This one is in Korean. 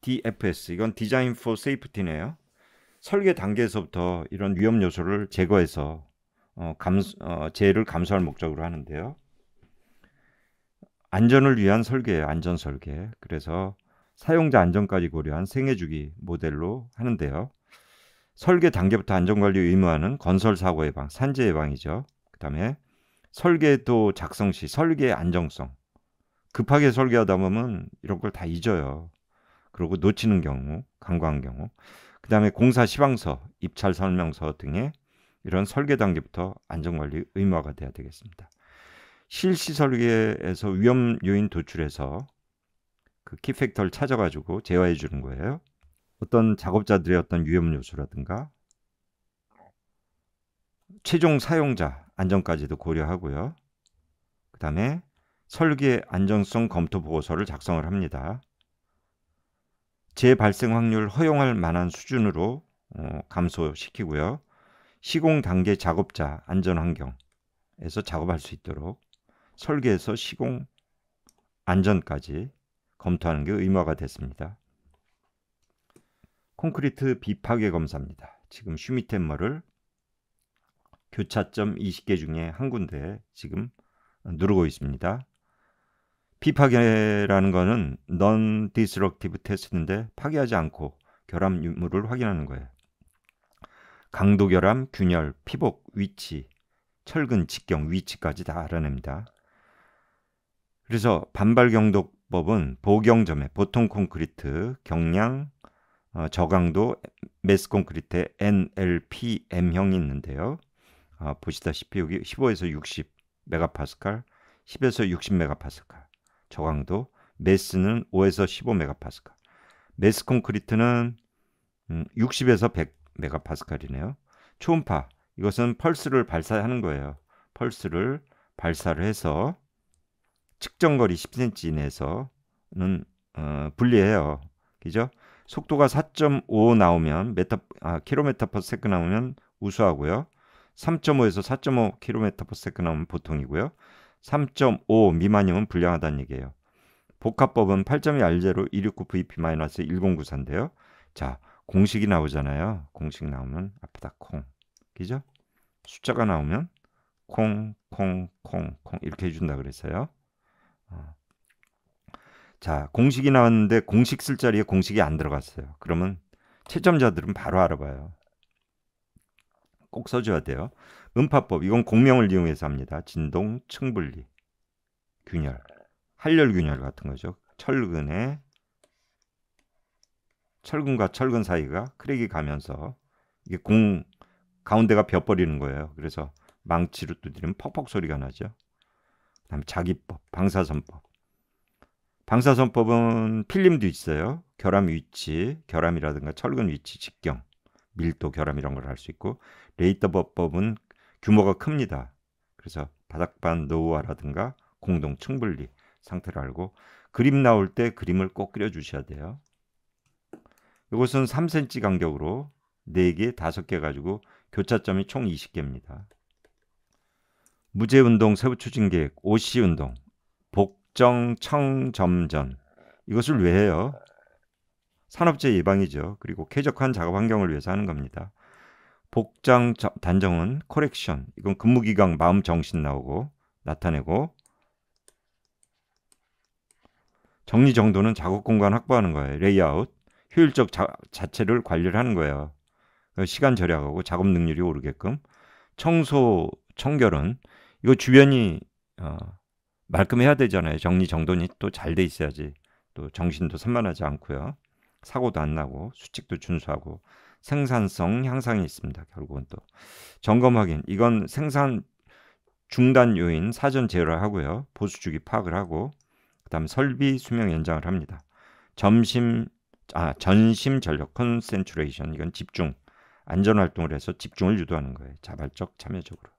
DFS 이건 디자인 포 세이프티네요. 설계 단계에서부터 이런 위험 요소를 제거해서 어, 감, 수 어, 재해를 감수할 목적으로 하는데요. 안전을 위한 설계예요. 안전 설계. 그래서 사용자 안전까지 고려한 생애 주기 모델로 하는데요. 설계 단계부터 안전관리 의무화는 건설 사고 예방, 산재 예방이죠. 그다음에 설계도 작성 시 설계 안정성. 급하게 설계하다 보면 이런 걸 다 잊어요. 그리고 놓치는 경우, 간과한 경우, 그 다음에 공사 시방서, 입찰 설명서 등의 이런 설계 단계부터 안전관리 의무화가 돼야 되겠습니다. 실시 설계에서 위험 요인 도출해서 그 키팩터를 찾아가지고 제어해 주는 거예요. 어떤 작업자들의 어떤 위험 요소라든가 최종 사용자 안전까지도 고려하고요. 그 다음에 설계 안전성 검토 보고서를 작성을 합니다. 재발생 확률 허용할 만한 수준으로 어, 감소시키고요. 시공 단계 작업자 안전 환경에서 작업할 수 있도록 설계에서 시공 안전까지 검토하는 게 의무화가 됐습니다. 콘크리트 비파괴 검사입니다. 지금 슈미텐머를 교차점 20개 중에 한 군데 지금 누르고 있습니다. 피파괴라는 거는 넌디스 d 티브테스트인데 파괴하지 않고 결함 유무를 확인하는 거예요. 강도 결함, 균열, 피복, 위치, 철근, 직경, 위치까지 다 알아냅니다. 그래서 반발 경도법은 보경점에 보통 콘크리트, 경량, 어, 저강도 메스 콘크리트의 NLPM형이 있는데요. 어, 보시다시피 여기 15에서 60 메가파스칼, 10에서 60 메가파스칼. 저강도, 메스는 5에서 15메가파스칼, 메스 콘크리트는 60에서 음, 100메가파스칼이네요. 초음파, 이것은 펄스를 발사하는 거예요. 펄스를 발사를 해서 측정거리 10cm 이내에서는 어, 분리해요. 그죠? 속도가 4.5 나오면 메타 아, 킬로미터 퍼 세크 나오면 우수하고요. 3.5에서 4.5 킬로미터 퍼 세크 나오면 보통이고요. 3.5 미만이면 불량하다는 얘기예요. 복합법은 8.2 알제로 169VP-1094인데요. 자, 공식이 나오잖아요. 공식 나오면 앞에다 콩. 그죠? 숫자가 나오면 콩, 콩, 콩, 콩 이렇게 해준다 그랬어요. 어. 자, 공식이 나왔는데 공식 쓸 자리에 공식이 안 들어갔어요. 그러면 채점자들은 바로 알아봐요. 꼭 써줘야 돼요. 음파법 이건 공명을 이용해서 합니다. 진동, 층분리, 균열, 한열 균열 같은 거죠. 철근에 철근과 철근 사이가 크랙이 가면서 이게 공 가운데가 벼버리는 거예요. 그래서 망치로 두드리면 퍽퍽 소리가 나죠. 그다음 자기법, 방사선법. 방사선법은 필름도 있어요. 결함 위치, 결함이라든가 철근 위치, 직경. 밀도, 결함 이런 걸 할 수 있고 레이더법법은 규모가 큽니다. 그래서 바닥반 노후화라든가 공동 층분리 상태를 알고 그림 나올 때 그림을 꼭 그려 주셔야 돼요. 이것은 3cm 간격으로 4개, 5개 가지고 교차점이 총 20개입니다. 무제운동 세부추진계획, OC 운동, 복정, 청점전 이것을 왜 해요? 산업재해 예방이죠. 그리고 쾌적한 작업 환경을 위해서 하는 겁니다. 복장 단정은 코렉션. 이건 근무 기강 마음 정신 나오고 나타내고 정리 정도는 작업 공간 확보하는 거예요. 레이아웃. 효율적 자, 자체를 관리를 하는 거예요. 시간 절약하고 작업 능률이 오르게끔 청소 청결은 이거 주변이 어, 말끔해야 되잖아요. 정리 정돈이 또 잘 돼 있어야지 또 정신도 산만하지 않고요. 사고도 안 나고 수칙도 준수하고 생산성 향상이 있습니다. 결국은 또 점검 확인 이건 생산 중단 요인 사전 제어를 하고요. 보수 주기 파악을 하고 그다음 설비 수명 연장을 합니다. 점심 아 전심 전력 컨센트레이션 이건 집중 안전 활동을 해서 집중을 유도하는 거예요. 자발적 참여적으로.